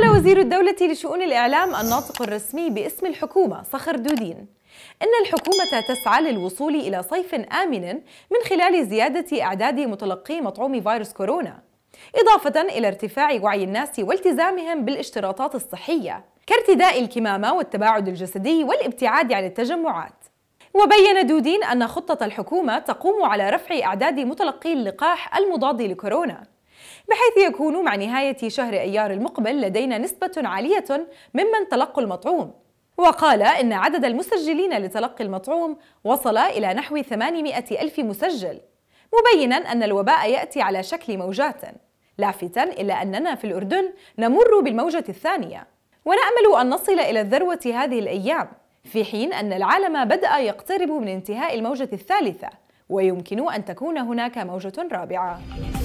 قال وزير الدولة لشؤون الإعلام الناطق الرسمي باسم الحكومة صخر دودين إن الحكومة تسعى للوصول إلى صيف آمن من خلال زيادة أعداد متلقي مطعوم فيروس كورونا إضافة إلى ارتفاع وعي الناس والتزامهم بالاشتراطات الصحية كارتداء الكمامة والتباعد الجسدي والابتعاد عن التجمعات وبين دودين أن خطة الحكومة تقوم على رفع أعداد متلقي اللقاح المضاد لكورونا بحيث يكون مع نهاية شهر أيار المقبل لدينا نسبة عالية ممن تلقوا المطعوم وقال إن عدد المسجلين لتلقي المطعوم وصل إلى نحو 800 ألف مسجل مبينا أن الوباء يأتي على شكل موجات لافتا إلى أننا في الأردن نمر بالموجة الثانية ونأمل أن نصل إلى الذروة هذه الأيام في حين أن العالم بدأ يقترب من انتهاء الموجة الثالثة ويمكن أن تكون هناك موجة رابعة